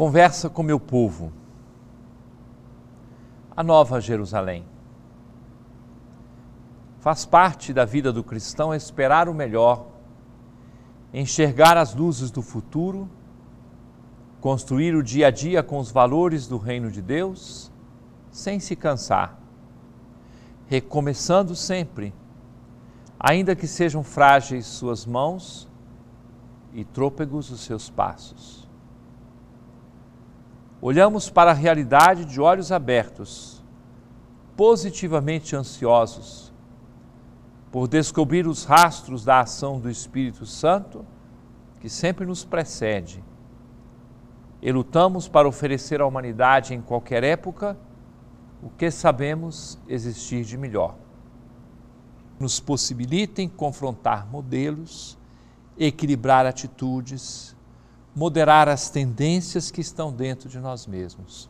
Conversa com meu povo, a Nova Jerusalém. Faz parte da vida do cristão esperar o melhor, enxergar as luzes do futuro, construir o dia a dia com os valores do reino de Deus, sem se cansar, recomeçando sempre, ainda que sejam frágeis suas mãos e trôpegos os seus passos. Olhamos para a realidade de olhos abertos, positivamente ansiosos por descobrir os rastros da ação do Espírito Santo que sempre nos precede. E lutamos para oferecer à humanidade em qualquer época o que sabemos existir de melhor. Nos possibilitem confrontar modelos, equilibrar atitudes, moderar as tendências que estão dentro de nós mesmos.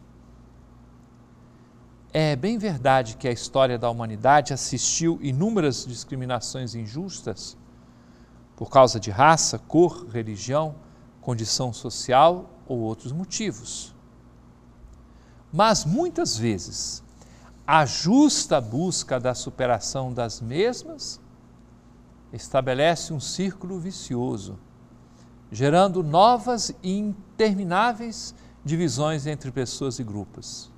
É bem verdade que a história da humanidade assistiu inúmeras discriminações injustas por causa de raça, cor, religião, condição social ou outros motivos. Mas muitas vezes, a justa busca da superação das mesmas estabelece um círculo vicioso gerando novas e intermináveis divisões entre pessoas e grupos.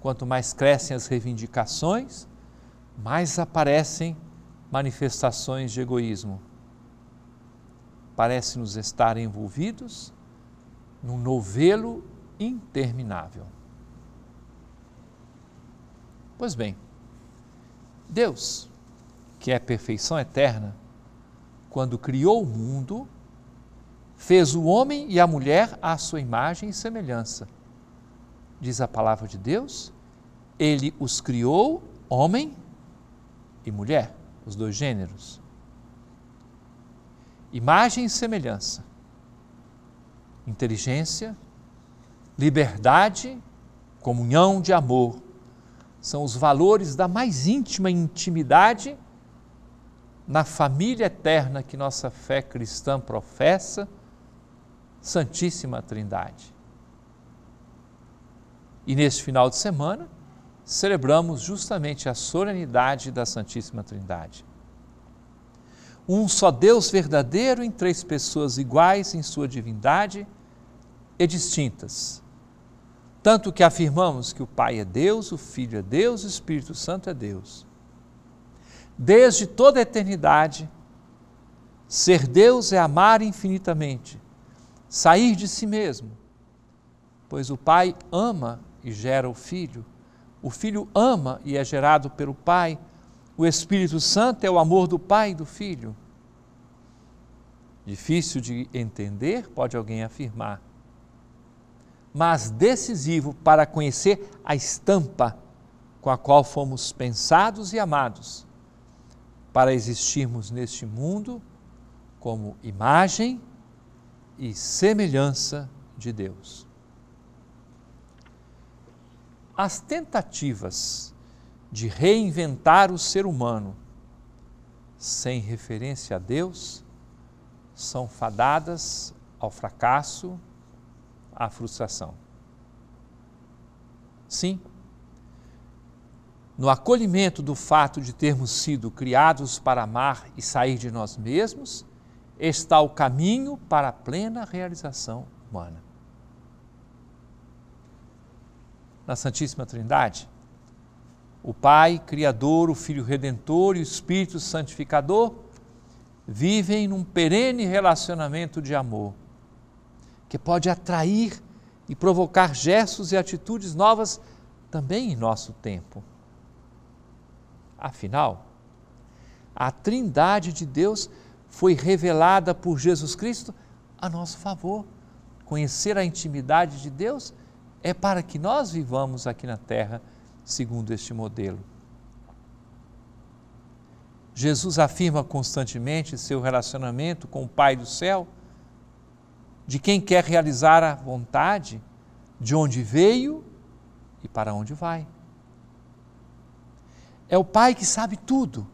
Quanto mais crescem as reivindicações, mais aparecem manifestações de egoísmo. Parece-nos estar envolvidos num novelo interminável. Pois bem, Deus, que é perfeição eterna, quando criou o mundo, fez o homem e a mulher à sua imagem e semelhança. Diz a palavra de Deus, ele os criou, homem e mulher, os dois gêneros. Imagem e semelhança. Inteligência, liberdade, comunhão de amor. São os valores da mais íntima intimidade na família eterna que nossa fé cristã professa Santíssima Trindade. E neste final de semana, celebramos justamente a solenidade da Santíssima Trindade. Um só Deus verdadeiro em três pessoas iguais em sua divindade e distintas. Tanto que afirmamos que o Pai é Deus, o Filho é Deus, o Espírito Santo é Deus. Desde toda a eternidade, ser Deus é amar infinitamente, sair de si mesmo, pois o pai ama e gera o filho, o filho ama e é gerado pelo pai, o Espírito Santo é o amor do pai e do filho. Difícil de entender, pode alguém afirmar, mas decisivo para conhecer a estampa com a qual fomos pensados e amados, para existirmos neste mundo como imagem e semelhança de Deus. As tentativas de reinventar o ser humano sem referência a Deus são fadadas ao fracasso, à frustração. Sim, no acolhimento do fato de termos sido criados para amar e sair de nós mesmos, está o caminho para a plena realização humana. Na Santíssima Trindade, o Pai, Criador, o Filho Redentor e o Espírito Santificador vivem num perene relacionamento de amor, que pode atrair e provocar gestos e atitudes novas também em nosso tempo. Afinal, a Trindade de Deus foi revelada por Jesus Cristo a nosso favor. Conhecer a intimidade de Deus é para que nós vivamos aqui na terra segundo este modelo. Jesus afirma constantemente seu relacionamento com o Pai do céu, de quem quer realizar a vontade, de onde veio e para onde vai. É o Pai que sabe tudo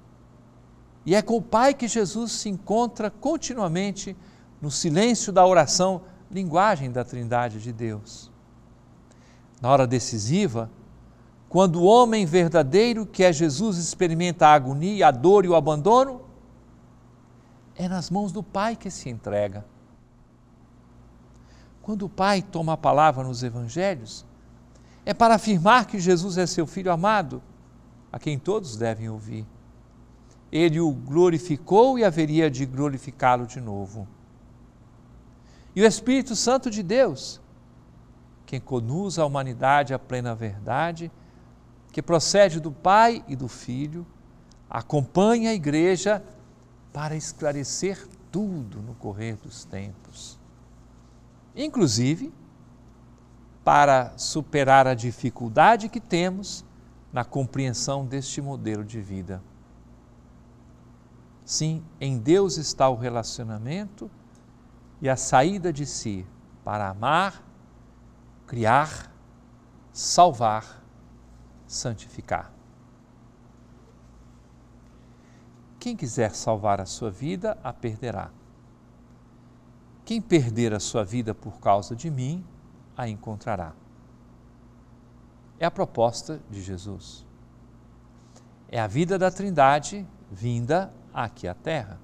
e é com o Pai que Jesus se encontra continuamente no silêncio da oração, linguagem da Trindade de Deus. Na hora decisiva, quando o homem verdadeiro, que é Jesus, experimenta a agonia, a dor e o abandono, é nas mãos do Pai que se entrega. Quando o Pai toma a palavra nos Evangelhos, é para afirmar que Jesus é seu filho amado, a quem todos devem ouvir ele o glorificou e haveria de glorificá-lo de novo. E o Espírito Santo de Deus, quem conduz a humanidade à plena verdade, que procede do Pai e do Filho, acompanha a igreja para esclarecer tudo no correr dos tempos. Inclusive, para superar a dificuldade que temos na compreensão deste modelo de vida. Sim, em Deus está o relacionamento e a saída de si para amar, criar, salvar, santificar. Quem quiser salvar a sua vida, a perderá. Quem perder a sua vida por causa de mim, a encontrará. É a proposta de Jesus. É a vida da Trindade vinda aqui a Terra.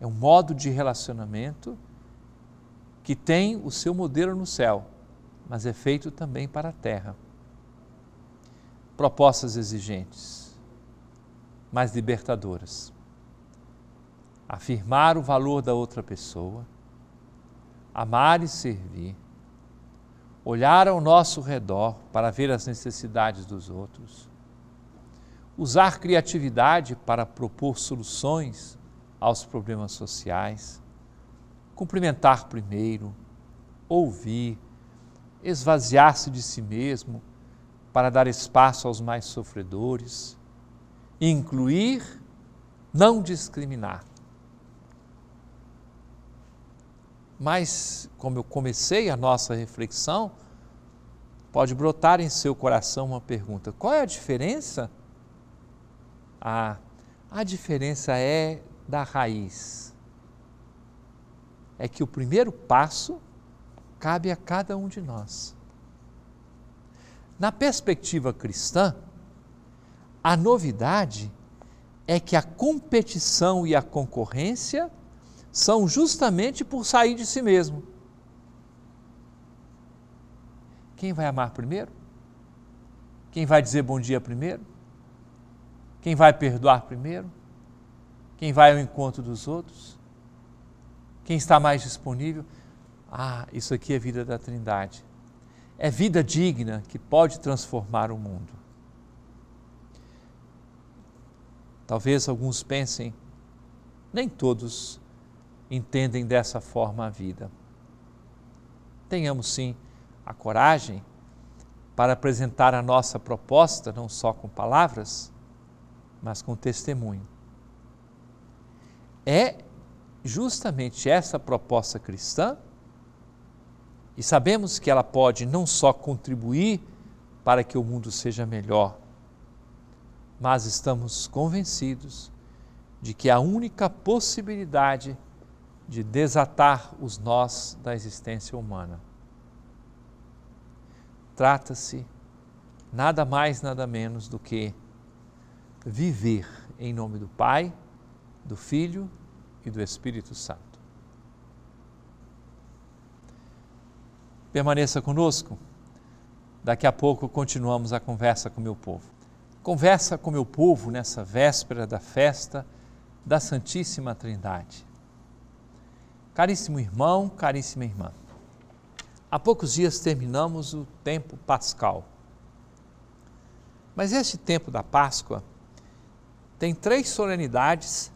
É um modo de relacionamento que tem o seu modelo no céu, mas é feito também para a Terra. Propostas exigentes, mas libertadoras. Afirmar o valor da outra pessoa, amar e servir, olhar ao nosso redor para ver as necessidades dos outros usar criatividade para propor soluções aos problemas sociais, cumprimentar primeiro, ouvir, esvaziar-se de si mesmo para dar espaço aos mais sofredores, incluir, não discriminar. Mas, como eu comecei a nossa reflexão, pode brotar em seu coração uma pergunta: qual é a diferença? A, a diferença é da raiz. É que o primeiro passo cabe a cada um de nós. Na perspectiva cristã, a novidade é que a competição e a concorrência são justamente por sair de si mesmo. Quem vai amar primeiro? Quem vai dizer bom dia primeiro? Quem vai perdoar primeiro? Quem vai ao encontro dos outros? Quem está mais disponível? Ah, isso aqui é vida da Trindade. É vida digna que pode transformar o mundo. Talvez alguns pensem, nem todos entendem dessa forma a vida. Tenhamos sim a coragem para apresentar a nossa proposta, não só com palavras, mas com testemunho. É justamente essa proposta cristã, e sabemos que ela pode não só contribuir para que o mundo seja melhor, mas estamos convencidos de que a única possibilidade de desatar os nós da existência humana. Trata-se nada mais, nada menos do que viver em nome do Pai, do Filho e do Espírito Santo. Permaneça conosco. Daqui a pouco continuamos a conversa com meu povo. Conversa com meu povo nessa véspera da festa da Santíssima Trindade. Caríssimo irmão, caríssima irmã, há poucos dias terminamos o tempo pascal. Mas este tempo da Páscoa tem três solenidades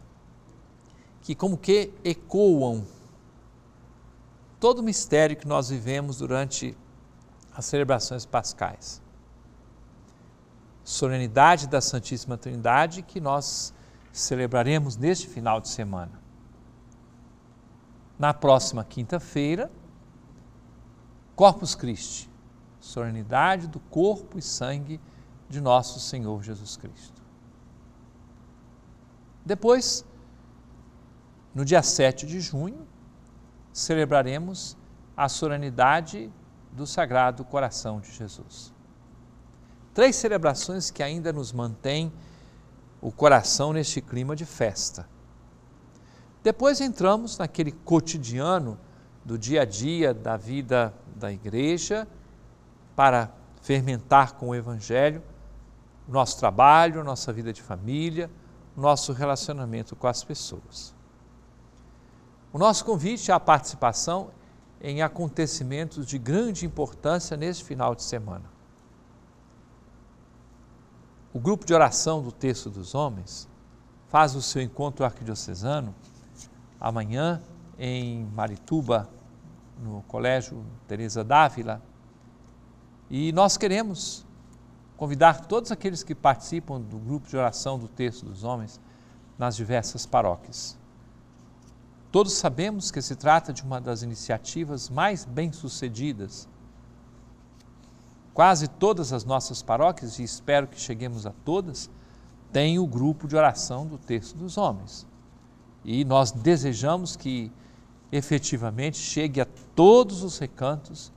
que, como que, ecoam todo o mistério que nós vivemos durante as celebrações pascais. Solenidade da Santíssima Trindade que nós celebraremos neste final de semana. Na próxima quinta-feira, Corpus Christi, solenidade do corpo e sangue de nosso Senhor Jesus Cristo. Depois, no dia 7 de junho, celebraremos a solenidade do Sagrado Coração de Jesus. Três celebrações que ainda nos mantêm o coração neste clima de festa. Depois entramos naquele cotidiano do dia a dia da vida da igreja para fermentar com o Evangelho nosso trabalho, nossa vida de família, nosso relacionamento com as pessoas. O nosso convite é a participação em acontecimentos de grande importância neste final de semana. O grupo de oração do Texto dos Homens faz o seu encontro arquidiocesano amanhã em Marituba, no Colégio Teresa Dávila, e nós queremos convidar todos aqueles que participam do grupo de oração do Terço dos Homens nas diversas paróquias. Todos sabemos que se trata de uma das iniciativas mais bem-sucedidas. Quase todas as nossas paróquias, e espero que cheguemos a todas, têm o grupo de oração do Terço dos Homens. E nós desejamos que efetivamente chegue a todos os recantos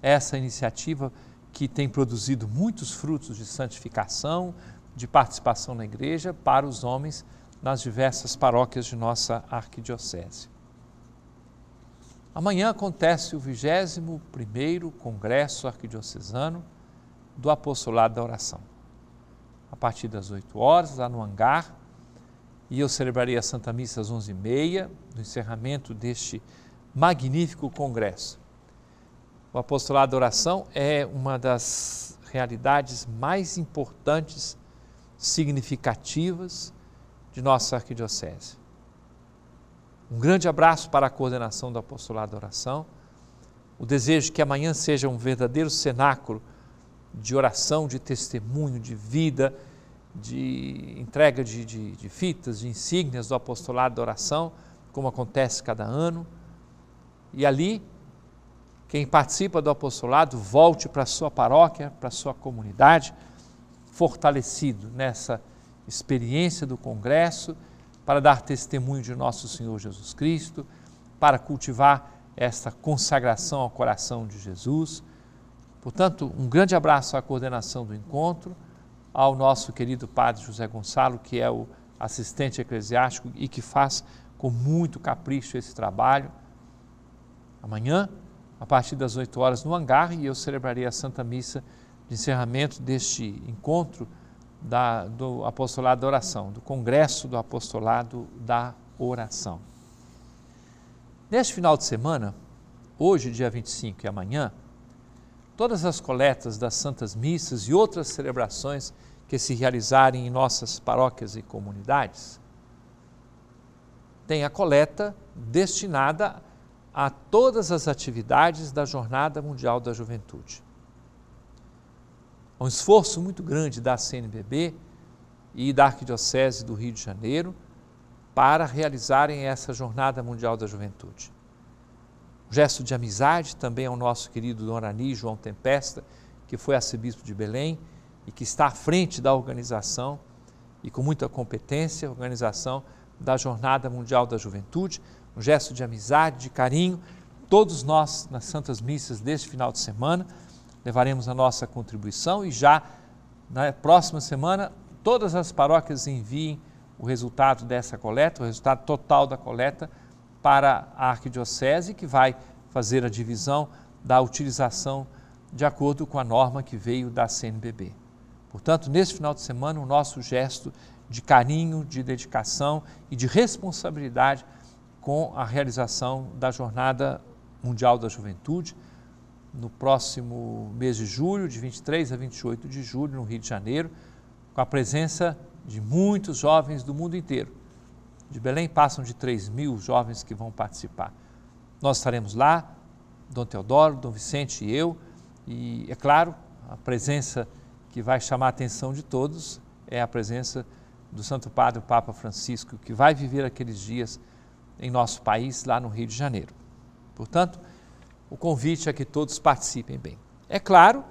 essa iniciativa que tem produzido muitos frutos de santificação, de participação na igreja para os homens nas diversas paróquias de nossa arquidiocese. Amanhã acontece o 21º Congresso Arquidiocesano do Apostolado da Oração. A partir das 8 horas, lá no hangar, e eu celebrarei a Santa Missa às 11h30, no encerramento deste magnífico congresso. O apostolado da oração é uma das realidades mais importantes, significativas de nossa arquidiocese. Um grande abraço para a coordenação do apostolado da oração. O desejo que amanhã seja um verdadeiro cenáculo de oração, de testemunho, de vida, de entrega de, de, de, fitas, de insígnias do apostolado da oração, como acontece cada ano. E ali quem participa do apostolado, volte para a sua paróquia, para a sua comunidade, fortalecido nessa experiência do congresso, para dar testemunho de nosso Senhor Jesus Cristo, para cultivar esta consagração ao coração de Jesus. Portanto, um grande abraço à coordenação do encontro, ao nosso querido Padre José Gonçalo, que é o assistente eclesiástico e que faz com muito capricho esse trabalho. Amanhã a partir das 8 horas no hangar e eu celebrarei a Santa Missa de encerramento deste encontro da, do Apostolado da Oração, do Congresso do Apostolado da Oração. Neste final de semana, hoje, dia 25 e amanhã, todas as coletas das Santas Missas e outras celebrações que se realizarem em nossas paróquias e comunidades, tem a coleta destinada a todas as atividades da Jornada Mundial da Juventude. É um esforço muito grande da CNBB e da Arquidiocese do Rio de Janeiro para realizarem essa Jornada Mundial da Juventude. Um gesto de amizade também ao nosso querido Dom Arani João Tempesta, que foi arcebispo de Belém e que está à frente da organização e com muita competência, organização da Jornada Mundial da Juventude, um gesto de amizade, de carinho. Todos nós, nas Santas Missas deste final de semana, levaremos a nossa contribuição e já na próxima semana todas as paróquias enviem o resultado dessa coleta, o resultado total da coleta para a arquidiocese que vai fazer a divisão da utilização de acordo com a norma que veio da CNBB. Portanto, nesse final de semana, o nosso gesto de carinho, de dedicação e de responsabilidade com a realização da Jornada Mundial da Juventude no próximo mês de julho, de 23 a 28 de julho, no Rio de Janeiro, com a presença de muitos jovens do mundo inteiro. De Belém passam de 3 mil jovens que vão participar. Nós estaremos lá, Dom Teodoro, Dom Vicente e eu, e é claro, a presença que vai chamar a atenção de todos é a presença do Santo Padre, o Papa Francisco, que vai viver aqueles dias em nosso país, lá no Rio de Janeiro. Portanto, o convite é que todos participem bem. É claro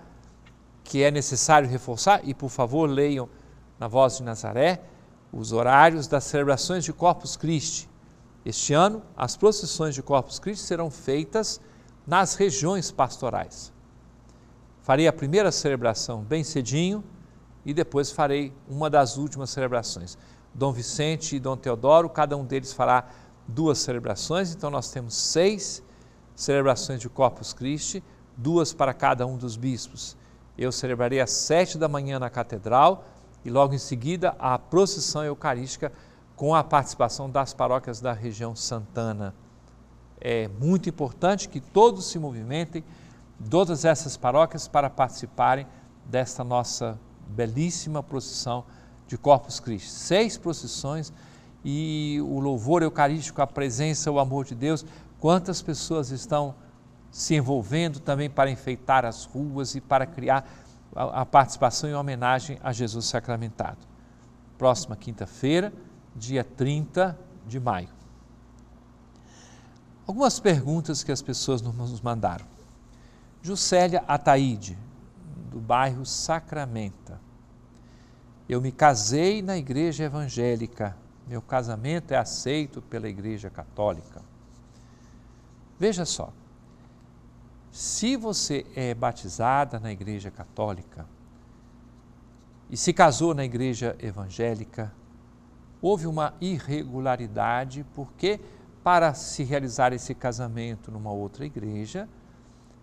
que é necessário reforçar, e por favor leiam na Voz de Nazaré, os horários das celebrações de Corpus Christi. Este ano, as procissões de Corpus Christi serão feitas nas regiões pastorais. Farei a primeira celebração bem cedinho e depois farei uma das últimas celebrações. Dom Vicente e Dom Teodoro, cada um deles fará duas celebrações, então nós temos seis celebrações de Corpus Christi, duas para cada um dos bispos. Eu celebrarei às sete da manhã na catedral e logo em seguida a procissão eucarística com a participação das paróquias da região Santana. É muito importante que todos se movimentem, todas essas paróquias, para participarem desta nossa belíssima procissão de Corpus Christi. Seis procissões e o louvor eucarístico, a presença, o amor de Deus, quantas pessoas estão se envolvendo também para enfeitar as ruas e para criar a participação em homenagem a Jesus sacramentado. Próxima quinta-feira, dia 30 de maio. Algumas perguntas que as pessoas nos mandaram. Juscelia Ataíde, do bairro Sacramenta. Eu me casei na igreja evangélica, meu casamento é aceito pela Igreja Católica. Veja só, se você é batizada na Igreja Católica e se casou na Igreja Evangélica, houve uma irregularidade, porque para se realizar esse casamento numa outra igreja,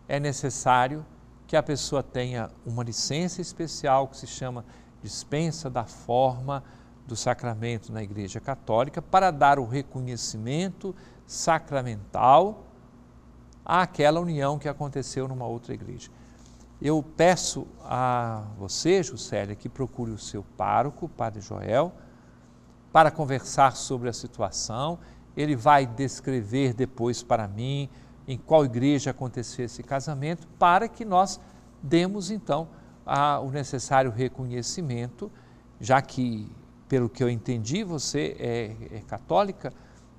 é necessário que a pessoa tenha uma licença especial que se chama dispensa da forma do sacramento na Igreja Católica para dar o reconhecimento sacramental àquela união que aconteceu numa outra igreja. Eu peço a você, Juscelia, que procure o seu pároco, o Padre Joel, para conversar sobre a situação. Ele vai descrever depois para mim em qual igreja aconteceu esse casamento, para que nós demos então a, o necessário reconhecimento, já que pelo que eu entendi, você é, é católica,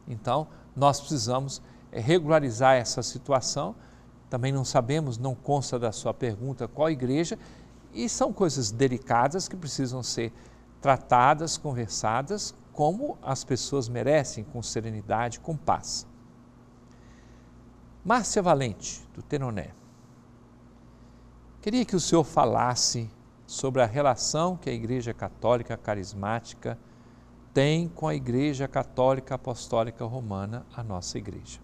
então nós precisamos é, regularizar essa situação. Também não sabemos, não consta da sua pergunta qual igreja, e são coisas delicadas que precisam ser tratadas, conversadas, como as pessoas merecem, com serenidade, com paz. Márcia Valente, do Tenoné. Queria que o senhor falasse sobre a relação que a Igreja Católica Carismática tem com a Igreja Católica Apostólica Romana, a nossa Igreja.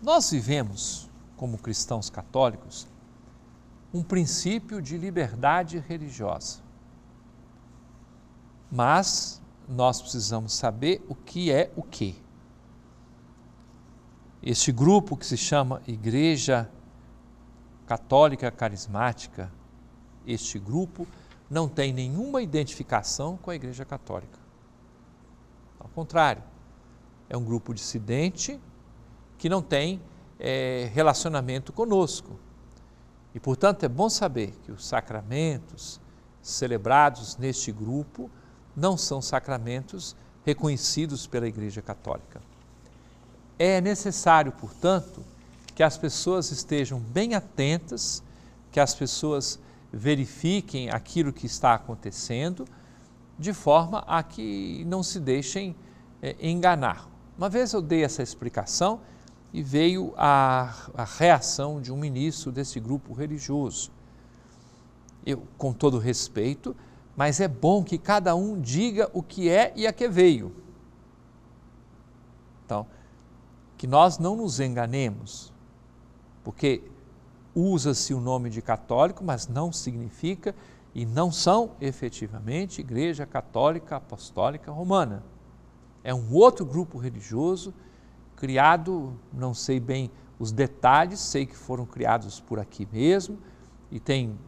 Nós vivemos, como cristãos católicos, um princípio de liberdade religiosa. Mas nós precisamos saber o que é o que. Este grupo que se chama Igreja Católica Carismática este grupo não tem nenhuma identificação com a Igreja Católica. Ao contrário, é um grupo dissidente que não tem é, relacionamento conosco. E, portanto, é bom saber que os sacramentos celebrados neste grupo não são sacramentos reconhecidos pela Igreja Católica. É necessário, portanto, que as pessoas estejam bem atentas, que as pessoas verifiquem aquilo que está acontecendo, de forma a que não se deixem é, enganar. Uma vez eu dei essa explicação e veio a, a reação de um ministro desse grupo religioso. Eu, com todo respeito, mas é bom que cada um diga o que é e a que veio. Então, que nós não nos enganemos, porque usa-se o nome de católico, mas não significa e não são efetivamente Igreja Católica Apostólica Romana. É um outro grupo religioso criado, não sei bem os detalhes, sei que foram criados por aqui mesmo e tem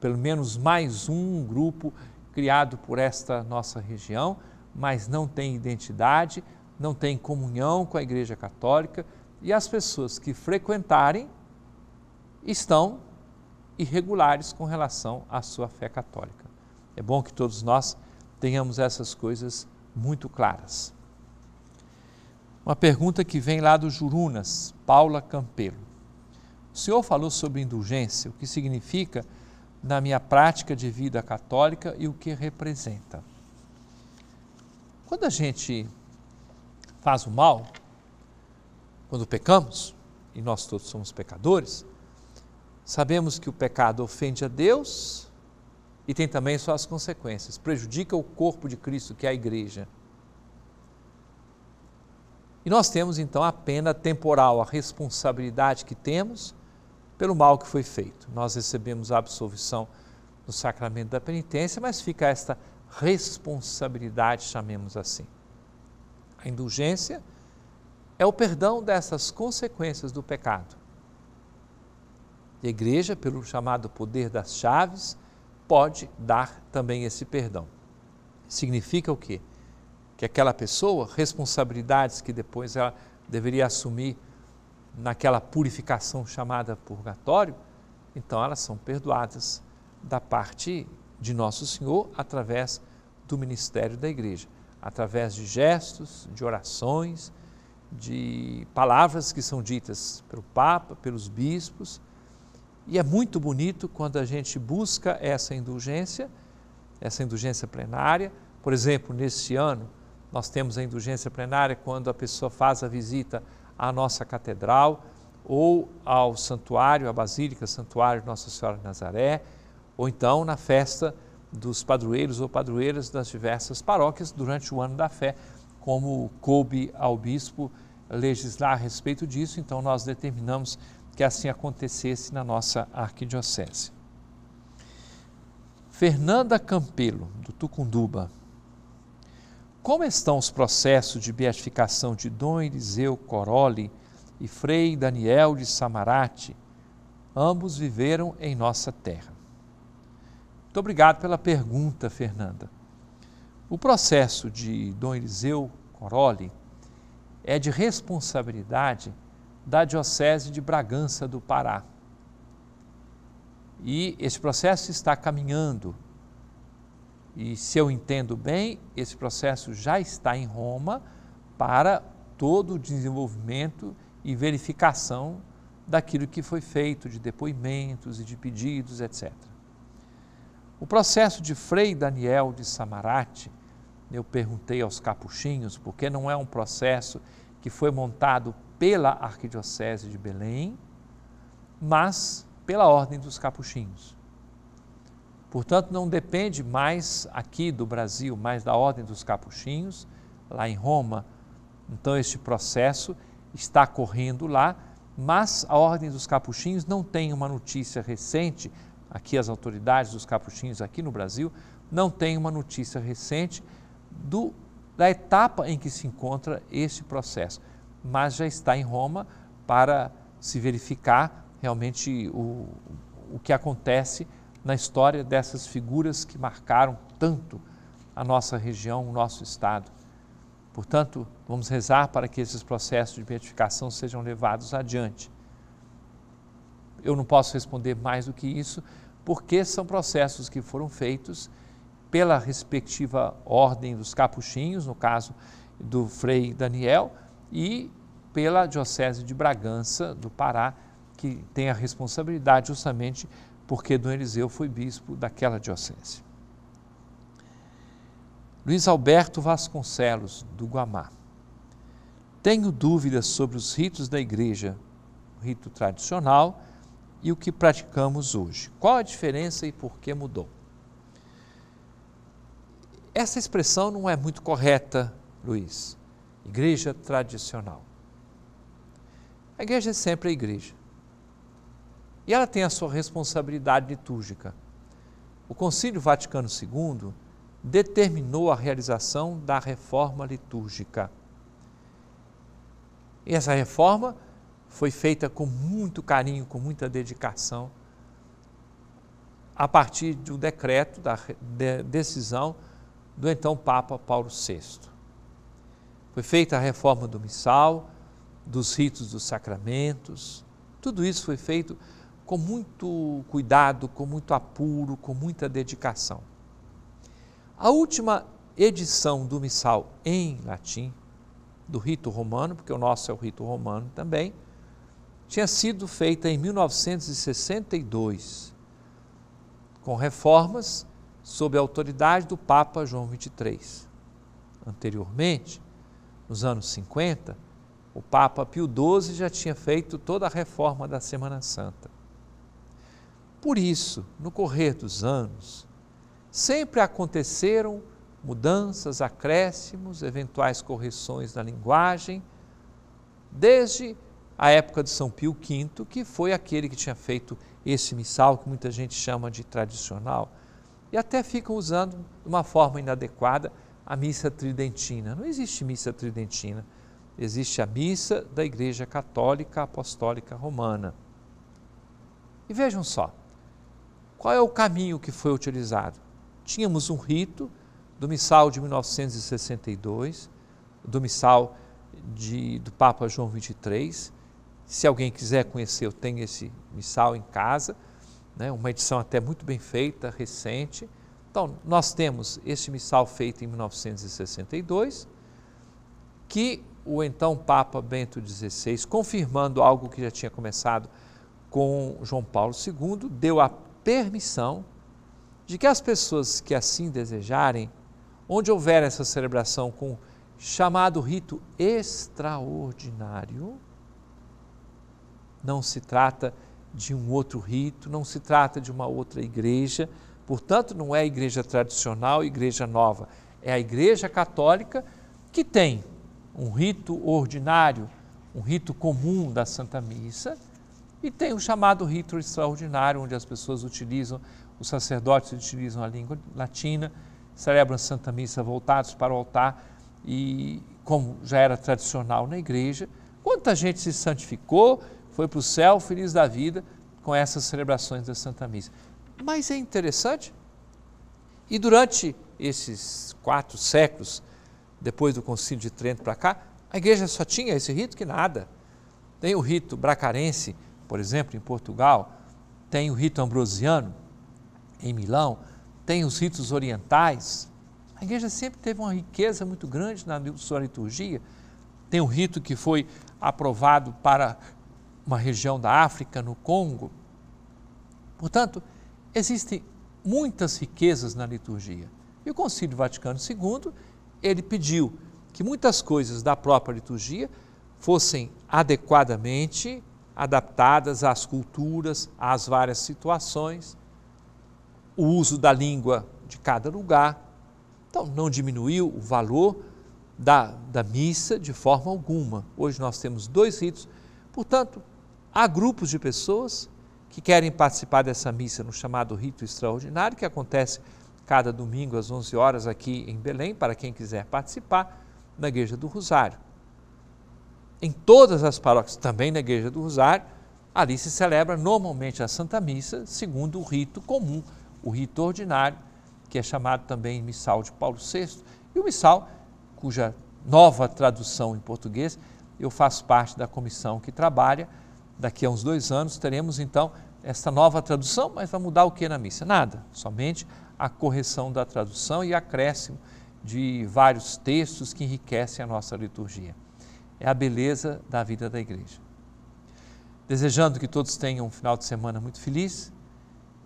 pelo menos mais um grupo criado por esta nossa região, mas não tem identidade, não tem comunhão com a Igreja Católica e as pessoas que frequentarem estão irregulares com relação à sua fé católica. É bom que todos nós tenhamos essas coisas muito claras. Uma pergunta que vem lá do Jurunas, Paula Campelo. O senhor falou sobre indulgência, o que significa na minha prática de vida católica e o que representa. Quando a gente faz o mal, quando pecamos, e nós todos somos pecadores, Sabemos que o pecado ofende a Deus e tem também suas consequências. Prejudica o corpo de Cristo, que é a igreja. E nós temos então a pena temporal, a responsabilidade que temos pelo mal que foi feito. Nós recebemos a absolvição no sacramento da penitência, mas fica esta responsabilidade, chamemos assim. A indulgência é o perdão dessas consequências do pecado. E a igreja, pelo chamado poder das chaves, pode dar também esse perdão. Significa o quê? Que aquela pessoa, responsabilidades que depois ela deveria assumir naquela purificação chamada purgatório, então elas são perdoadas da parte de Nosso Senhor através do ministério da igreja, através de gestos, de orações, de palavras que são ditas pelo Papa, pelos bispos e é muito bonito quando a gente busca essa indulgência, essa indulgência plenária. Por exemplo, neste ano, nós temos a indulgência plenária quando a pessoa faz a visita à nossa catedral ou ao santuário, à Basílica Santuário Nossa Senhora de Nazaré, ou então na festa dos padroeiros ou padroeiras das diversas paróquias durante o ano da fé, como coube ao bispo legislar a respeito disso, então nós determinamos que assim acontecesse na nossa arquidiocese. Fernanda Campelo, do Tucunduba. Como estão os processos de beatificação de Dom Eliseu Coroli e Frei Daniel de Samarate? Ambos viveram em nossa terra. Muito obrigado pela pergunta, Fernanda. O processo de Dom Eliseu Coroli é de responsabilidade da Diocese de Bragança do Pará. E esse processo está caminhando. E se eu entendo bem, esse processo já está em Roma para todo o desenvolvimento e verificação daquilo que foi feito, de depoimentos e de pedidos, etc. O processo de Frei Daniel de Samarate, eu perguntei aos capuchinhos, porque não é um processo que foi montado pela Arquidiocese de Belém, mas pela Ordem dos Capuchinhos. Portanto, não depende mais aqui do Brasil, mais da Ordem dos Capuchinhos, lá em Roma. Então, este processo está correndo lá, mas a Ordem dos Capuchinhos não tem uma notícia recente, aqui as autoridades dos capuchinhos aqui no Brasil, não tem uma notícia recente do, da etapa em que se encontra este processo mas já está em Roma para se verificar realmente o, o que acontece na história dessas figuras que marcaram tanto a nossa região, o nosso Estado. Portanto, vamos rezar para que esses processos de beatificação sejam levados adiante. Eu não posso responder mais do que isso, porque são processos que foram feitos pela respectiva ordem dos capuchinhos, no caso do Frei Daniel, e pela Diocese de Bragança, do Pará, que tem a responsabilidade justamente porque Dom Eliseu foi bispo daquela diocese. Luiz Alberto Vasconcelos, do Guamá. Tenho dúvidas sobre os ritos da igreja, o rito tradicional e o que praticamos hoje. Qual a diferença e por que mudou? Essa expressão não é muito correta, Luiz igreja tradicional. A igreja é sempre a igreja. E ela tem a sua responsabilidade litúrgica. O Concílio Vaticano II determinou a realização da reforma litúrgica. E essa reforma foi feita com muito carinho, com muita dedicação, a partir do decreto, da decisão do então Papa Paulo VI. Foi feita a reforma do missal, dos ritos dos sacramentos. Tudo isso foi feito com muito cuidado, com muito apuro, com muita dedicação. A última edição do missal em latim, do rito romano, porque o nosso é o rito romano também, tinha sido feita em 1962, com reformas sob a autoridade do Papa João XXIII. Anteriormente, nos anos 50, o Papa Pio XII já tinha feito toda a reforma da Semana Santa. Por isso, no correr dos anos, sempre aconteceram mudanças, acréscimos, eventuais correções na linguagem, desde a época de São Pio V, que foi aquele que tinha feito esse missal que muita gente chama de tradicional, e até ficam usando de uma forma inadequada a missa tridentina. Não existe missa tridentina. Existe a missa da Igreja Católica Apostólica Romana. E vejam só, qual é o caminho que foi utilizado? Tínhamos um rito do missal de 1962, do missal de, do Papa João 23. Se alguém quiser conhecer, eu tenho esse missal em casa, né, uma edição até muito bem feita, recente então, nós temos este missal feito em 1962, que o então Papa Bento XVI, confirmando algo que já tinha começado com João Paulo II, deu a permissão de que as pessoas que assim desejarem, onde houver essa celebração com chamado rito extraordinário, não se trata de um outro rito, não se trata de uma outra igreja, Portanto, não é a igreja tradicional, igreja nova. É a igreja católica que tem um rito ordinário, um rito comum da Santa Missa, e tem o chamado rito extraordinário, onde as pessoas utilizam, os sacerdotes utilizam a língua latina, celebram a Santa Missa voltados para o altar, e como já era tradicional na igreja, quanta gente se santificou, foi para o céu feliz da vida com essas celebrações da Santa Missa. Mas é interessante. E durante esses quatro séculos, depois do Concílio de Trento para cá, a igreja só tinha esse rito que nada. Tem o rito bracarense, por exemplo, em Portugal, tem o rito ambrosiano em Milão, tem os ritos orientais. A igreja sempre teve uma riqueza muito grande na sua liturgia. Tem o rito que foi aprovado para uma região da África, no Congo. Portanto, Existem muitas riquezas na liturgia. E o Concílio Vaticano II, ele pediu que muitas coisas da própria liturgia fossem adequadamente adaptadas às culturas, às várias situações, o uso da língua de cada lugar. Então, não diminuiu o valor da, da missa de forma alguma. Hoje nós temos dois ritos. Portanto, há grupos de pessoas que querem participar dessa missa no chamado rito extraordinário, que acontece cada domingo às 11 horas aqui em Belém, para quem quiser participar, na Igreja do Rosário. Em todas as paróquias, também na Igreja do Rosário, ali se celebra normalmente a Santa Missa, segundo o rito comum, o rito ordinário, que é chamado também Missal de Paulo VI, e o Missal, cuja nova tradução em português eu faço parte da comissão que trabalha daqui a uns dois anos teremos então essa nova tradução, mas vai mudar o que na missa? Nada, somente a correção da tradução e acréscimo de vários textos que enriquecem a nossa liturgia. É a beleza da vida da igreja. Desejando que todos tenham um final de semana muito feliz,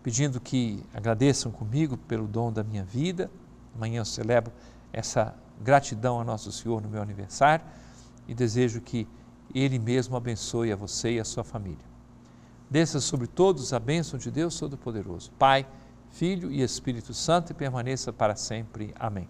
pedindo que agradeçam comigo pelo dom da minha vida. Amanhã eu celebro essa gratidão a Nosso Senhor no meu aniversário e desejo que ele mesmo abençoe a você e a sua família. Desça sobre todos a bênção de Deus Todo-Poderoso, Pai, Filho e Espírito Santo, e permaneça para sempre. Amém.